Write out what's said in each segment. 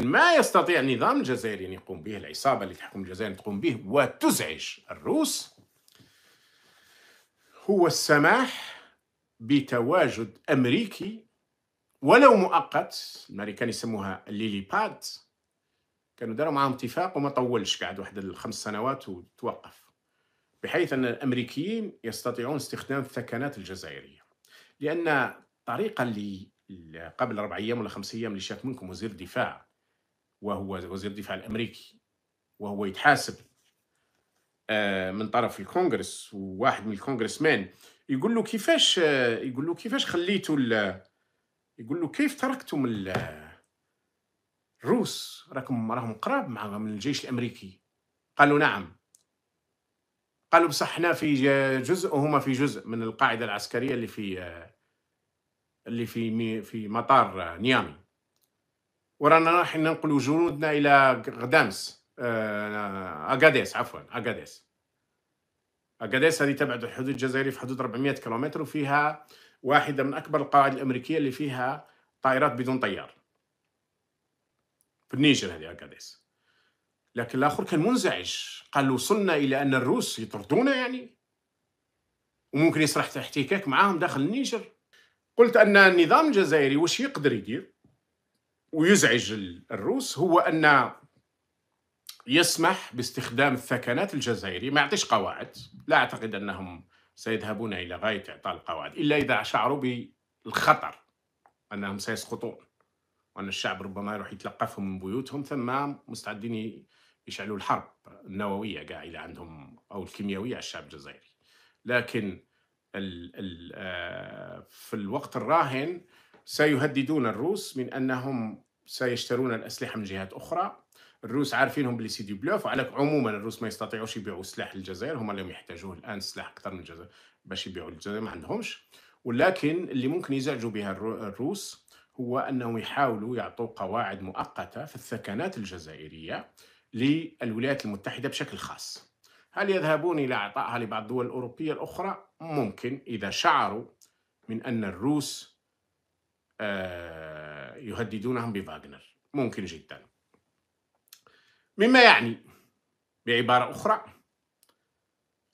ما يستطيع النظام الجزائري ان يقوم به العصابه اللي تحكم الجزائر تقوم به وتزعج الروس هو السماح بتواجد امريكي ولو مؤقت الامريكان يسموها ليلي باد كانوا داروا معاهم اتفاق وما طولش قعد واحد الخمس سنوات وتوقف بحيث ان الامريكيين يستطيعون استخدام الثكنات الجزائريه لان الطريقه اللي قبل اربع ايام ولا خمس ايام اللي شاف منكم وزير الدفاع وهو وزير الدفاع الامريكي وهو يتحاسب آه، من طرف الكونغرس وواحد من الكونغرسمان يقول له كيفاش آه، يقول له كيفاش خليتوا يقول له كيف تركتم الروس راكم راهم قراب مع من الجيش الامريكي قالوا نعم قالوا بصح حنا في جزء وهما في جزء من القاعده العسكريه اللي في آه، اللي في في مطار نيامي ورانا رايحين ننقلوا جنودنا الى غدامس آه، اغاديس عفوا اغاديس اغاديس هذه تبعد الحدود الجزائريه في حدود 400 كيلومتر وفيها واحده من اكبر القواعد الامريكيه اللي فيها طائرات بدون طيار في النيجر هذه اغاديس لكن الاخر كان منزعج قال وصلنا الى ان الروس يطردونا يعني وممكن يصرح احتكاك معاهم داخل النيجر قلت ان النظام الجزائري وش يقدر يدير ويزعج الروس هو أن يسمح باستخدام الثكنات الجزائري ما يعطيش قواعد لا أعتقد أنهم سيذهبون إلى غاية إعطاء القواعد إلا إذا شعروا بالخطر أنهم سيسقطون وأن الشعب ربما يروح يتلقفهم من بيوتهم ثم مستعدين يشعلوا الحرب النووية قاعدة عندهم أو الكيميائية على الشعب الجزائري لكن الـ الـ آه، في الوقت الراهن سيهددون الروس من انهم سيشترون الاسلحه من جهات اخرى الروس عارفينهم بلي سيدي بلوف وعلى عموما الروس ما يستطيعوش يبيعوا سلاح للجزائر هما اللي يحتاجوه الان سلاح اكثر من الجزائر باش يبيعوا للجزائر ما عندهمش ولكن اللي ممكن يزعجوا بها الروس هو انهم يحاولوا يعطوا قواعد مؤقته في الثكنات الجزائريه للولايات المتحده بشكل خاص هل يذهبون الى اعطائها لبعض الدول الاوروبيه الاخرى ممكن اذا شعروا من ان الروس آه، يهددونهم بفاغنر ممكن جدا مما يعني بعبارة أخرى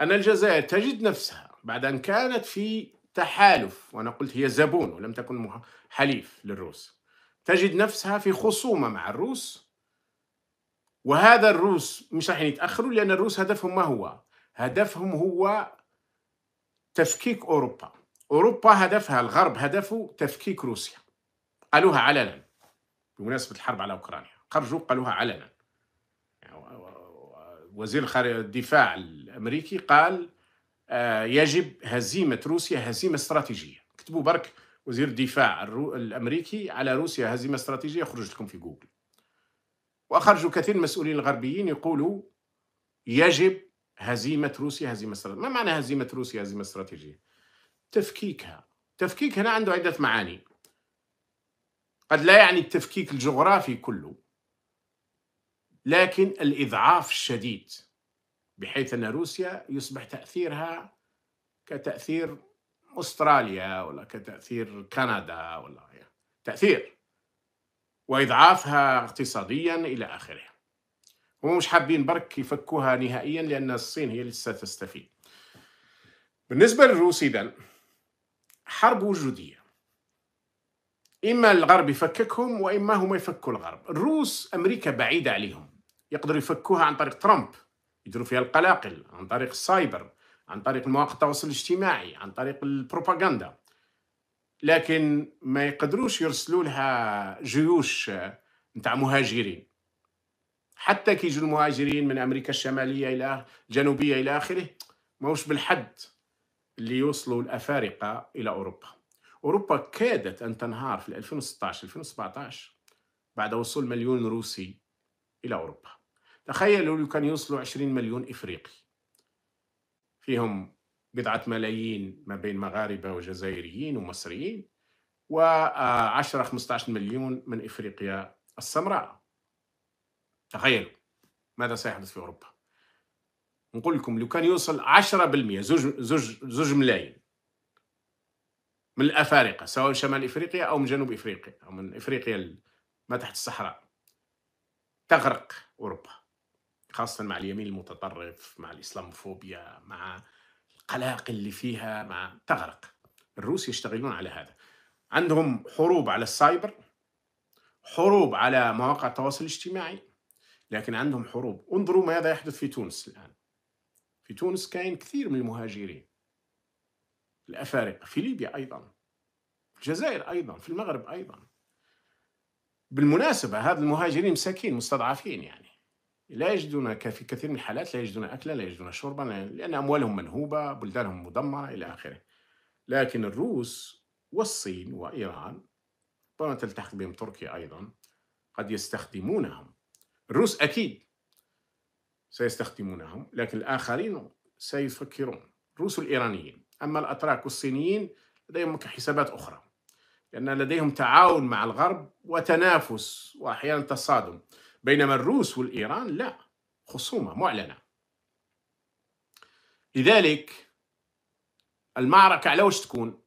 أن الجزائر تجد نفسها بعد أن كانت في تحالف وأنا قلت هي زبون ولم تكن حليف للروس تجد نفسها في خصومة مع الروس وهذا الروس مش راح يتأخروا لأن الروس هدفهم ما هو؟ هدفهم هو تفكيك أوروبا أوروبا هدفها الغرب هدفه تفكيك روسيا قالوها علنا بمناسبة الحرب على أوكرانيا خرجوا قالوها علنا وزير الدفاع الأمريكي قال آه، يجب هزيمة روسيا هزيمة استراتيجية كتبوا برك وزير الدفاع الأمريكي على روسيا هزيمة استراتيجية خرج لكم في جوجل وأخرجوا كثير من المسؤولين الغربيين يقولوا يجب هزيمة روسيا هزيمة استراتيجية ما معنى هزيمة روسيا هزيمة استراتيجية تفكيكها التفكيك هنا عنده عدة معاني قد لا يعني التفكيك الجغرافي كله لكن الإضعاف الشديد بحيث أن روسيا يصبح تأثيرها كتأثير أستراليا ولا كتأثير كندا ولا يعني تأثير وإضعافها اقتصاديا إلى آخره هم مش حابين برك يفكوها نهائيا لأن الصين هي اللي ستستفيد بالنسبة للروس إذن حرب وجودية إما الغرب يفككهم وإما هما يفكوا الغرب الروس أمريكا بعيدة عليهم يقدروا يفكوها عن طريق ترامب يديروا فيها القلاقل عن طريق السايبر عن طريق مواقع التواصل الاجتماعي عن طريق البروباغندا لكن ما يقدروش يرسلوا لها جيوش آه، نتاع مهاجرين حتى كي يجوا المهاجرين من امريكا الشماليه الى جنوبيه الى اخره ماهوش بالحد ليوصلوا الأفارقة إلى أوروبا أوروبا كادت أن تنهار في 2016-2017 بعد وصول مليون روسي إلى أوروبا تخيلوا لو كان يوصلوا 20 مليون إفريقي فيهم بضعة ملايين ما بين مغاربة وجزائريين ومصريين و10 15 مليون من إفريقيا السمراء تخيلوا ماذا سيحدث في أوروبا نقول لكم لو كان يوصل 10% زوج زوج زوج ملايين من الافارقه سواء شمال افريقيا او من جنوب افريقيا او من افريقيا ما تحت الصحراء تغرق اوروبا خاصه مع اليمين المتطرف مع الاسلاموفوبيا مع القلاقل اللي فيها مع تغرق الروس يشتغلون على هذا عندهم حروب على السايبر حروب على مواقع التواصل الاجتماعي لكن عندهم حروب انظروا ماذا يحدث في تونس الآن في تونس كاين كثير من المهاجرين الأفارقة في ليبيا أيضا في الجزائر أيضا في المغرب أيضا بالمناسبة هذا المهاجرين مساكين مستضعفين يعني لا يجدون في كثير من الحالات لا يجدون أكلا لا يجدون شربا لأن أموالهم منهوبة بلدانهم مدمرة إلى آخره لكن الروس والصين وإيران طبعا تلتحق بهم تركيا أيضا قد يستخدمونهم الروس أكيد سيستخدمونهم لكن الآخرين سيفكرون الروس الإيرانيين أما الأتراك والصينيين لديهم حسابات أخرى لأن لديهم تعاون مع الغرب وتنافس وأحيانا تصادم بينما الروس والإيران لا خصومة معلنة لذلك المعركة على واش تكون؟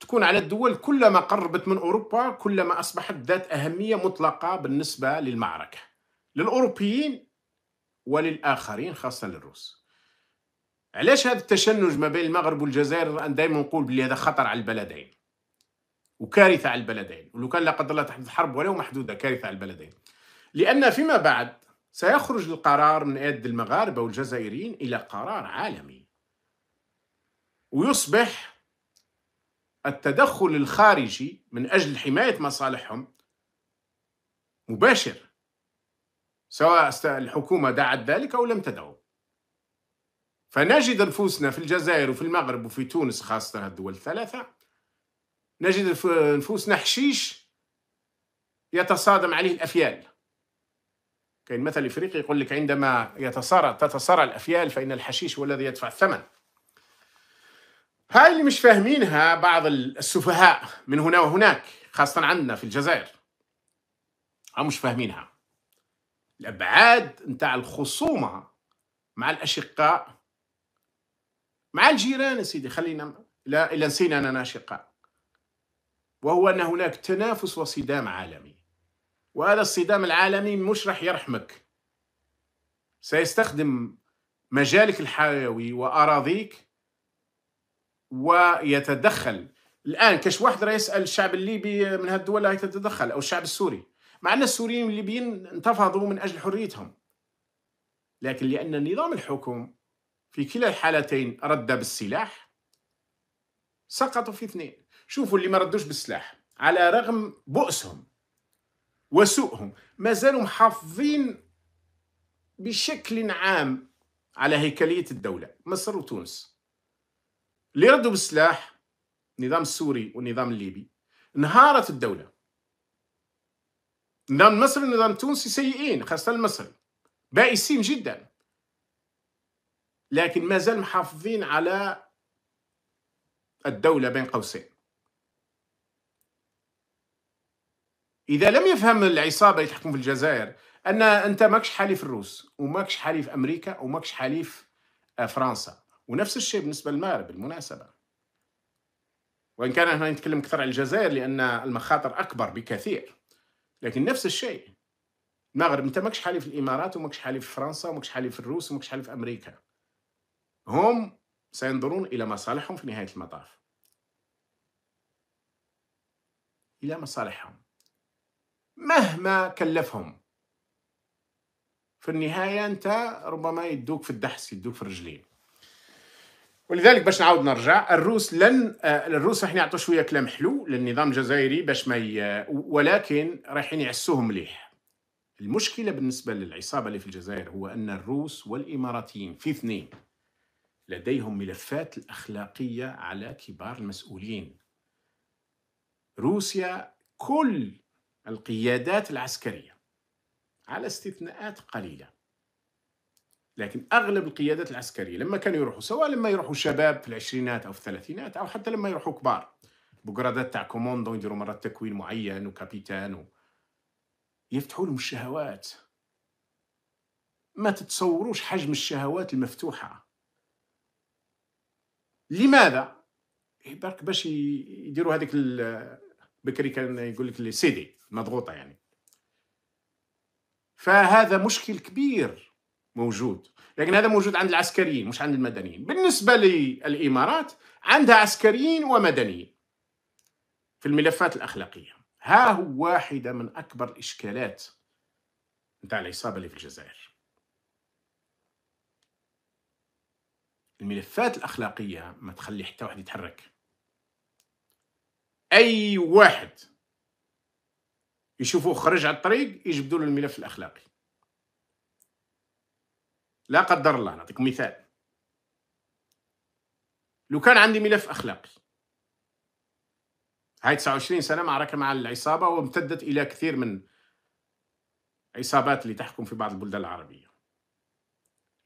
تكون على الدول كلما قربت من أوروبا كلما أصبحت ذات أهمية مطلقة بالنسبة للمعركة للأوروبيين وللآخرين خاصة للروس علاش هذا التشنج ما بين المغرب والجزائر أنا دائما نقول بلي هذا خطر على البلدين وكارثة على البلدين ولو كان لا قدر الله تحدث حرب ولو محدودة كارثة على البلدين لأن فيما بعد سيخرج القرار من يد المغاربة والجزائريين إلى قرار عالمي ويصبح التدخل الخارجي من أجل حماية مصالحهم مباشر سواء الحكومة دعت ذلك أو لم تدعو فنجد نفوسنا في الجزائر وفي المغرب وفي تونس خاصة الدول الثلاثة نجد نفوسنا حشيش يتصادم عليه الأفيال كاين مثل افريقي يقول لك عندما يتصارع تتصارع الافيال فان الحشيش هو الذي يدفع الثمن هاي اللي مش فاهمينها بعض السفهاء من هنا وهناك خاصه عندنا في الجزائر هم مش فاهمينها الابعاد نتاع الخصومه مع الاشقاء مع الجيران سيدي خلينا لا الا نسينا اننا اشقاء وهو ان هناك تنافس وصدام عالمي وهذا الصدام العالمي مش راح يرحمك سيستخدم مجالك الحيوي واراضيك ويتدخل الان كاش واحد راه يسال الشعب الليبي من هالدول هاي تتدخل او الشعب السوري مع أن السوريين والليبيين انتفضوا من أجل حريتهم لكن لأن نظام الحكم في كلا الحالتين رد بالسلاح سقطوا في اثنين شوفوا اللي ما ردوش بالسلاح على رغم بؤسهم وسوءهم ما زالوا محافظين بشكل عام على هيكلية الدولة مصر وتونس اللي ردوا بالسلاح النظام السوري والنظام الليبي انهارت الدولة النظام المصري والنظام التونسي سيئين خاصة المصري بائسين جدا لكن ما زال محافظين على الدولة بين قوسين إذا لم يفهم العصابة اللي تحكم في الجزائر أن أنت ماكش حليف الروس وماكش حليف أمريكا وماكش حليف آه، فرنسا ونفس الشيء بالنسبة للمغرب بالمناسبة وإن كان هنا نتكلم أكثر عن الجزائر لأن المخاطر أكبر بكثير لكن نفس الشيء المغرب انت ماكش حالي في الامارات وماكش حالي في فرنسا وماكش حالي في الروس وماكش حالي في امريكا هم سينظرون الى مصالحهم في نهايه المطاف الى مصالحهم مهما كلفهم في النهايه انت ربما يدوك في الدحس يدوك في الرجلين ولذلك باش نعاود نرجع الروس لن آه، الروس راح يعطوا شويه كلام حلو للنظام الجزائري باش ما ي... ولكن رايحين يعسوه مليح المشكله بالنسبه للعصابه اللي في الجزائر هو ان الروس والاماراتيين في اثنين لديهم ملفات الاخلاقيه على كبار المسؤولين روسيا كل القيادات العسكريه على استثناءات قليله لكن اغلب القيادات العسكريه لما كانوا يروحوا سواء لما يروحوا شباب في العشرينات او في الثلاثينات او حتى لما يروحوا كبار بقرادات تاع كوموندو يديروا مرات تكوين معين وكابيتان و... يفتحوا لهم الشهوات ما تتصوروش حجم الشهوات المفتوحه لماذا؟ إيه، برك باش يديروا هذيك بكري كان يقول لك سيدي مضغوطه يعني فهذا مشكل كبير موجود لكن هذا موجود عند العسكريين مش عند المدنيين بالنسبة للإمارات عندها عسكريين ومدنيين في الملفات الأخلاقية ها هو واحدة من أكبر الإشكالات نتاع العصابة اللي في الجزائر الملفات الأخلاقية ما تخلي حتى واحد يتحرك أي واحد يشوفوه خرج على الطريق يجبدوا له الملف الأخلاقي لا قدر الله نعطيك مثال لو كان عندي ملف اخلاقي هاي 29 سنه معركه مع العصابه وامتدت الى كثير من عصابات اللي تحكم في بعض البلدان العربيه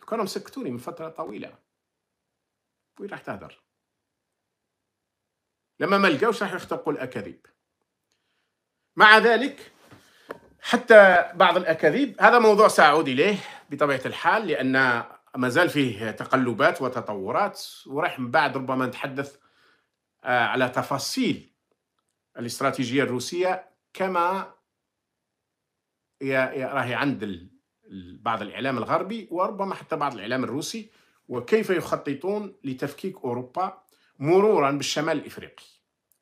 لو كانوا مسكتوني من فتره طويله وين راح تهدر لما ما لقاوش راح يخترقوا الاكاذيب مع ذلك حتى بعض الأكاذيب هذا موضوع سأعود إليه بطبيعة الحال لأن ما زال فيه تقلبات وتطورات وراح من بعد ربما نتحدث آه، على تفاصيل الاستراتيجية الروسية كما راهي عند بعض الإعلام الغربي وربما حتى بعض الإعلام الروسي وكيف يخططون لتفكيك أوروبا مرورا بالشمال الإفريقي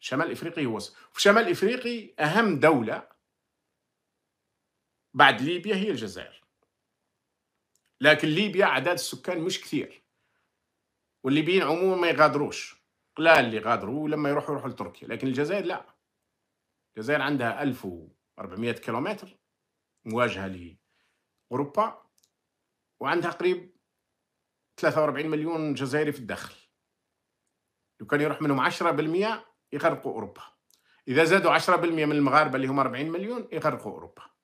الشمال الإفريقي هو في الشمال الإفريقي أهم دولة بعد ليبيا هي الجزائر لكن ليبيا عدد السكان مش كثير والليبيين عموما ما يغادروش قلال اللي غادروا لما يروحوا يروحوا لتركيا لكن الجزائر لا الجزائر عندها 1400 كيلومتر مواجهة لأوروبا وعندها قريب 43 مليون جزائري في الداخل لو كان يروح منهم 10% يغرقوا أوروبا إذا زادوا 10% من المغاربة اللي هم 40 مليون يغرقوا أوروبا